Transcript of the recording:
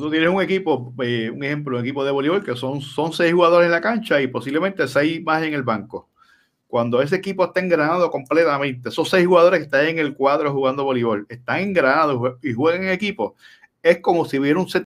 tú tienes un equipo, eh, un ejemplo, un equipo de voleibol que son, son seis jugadores en la cancha y posiblemente seis más en el banco. Cuando ese equipo está engranado completamente, esos seis jugadores que están en el cuadro jugando voleibol, están engranados y juegan en equipo, es como si hubiera un set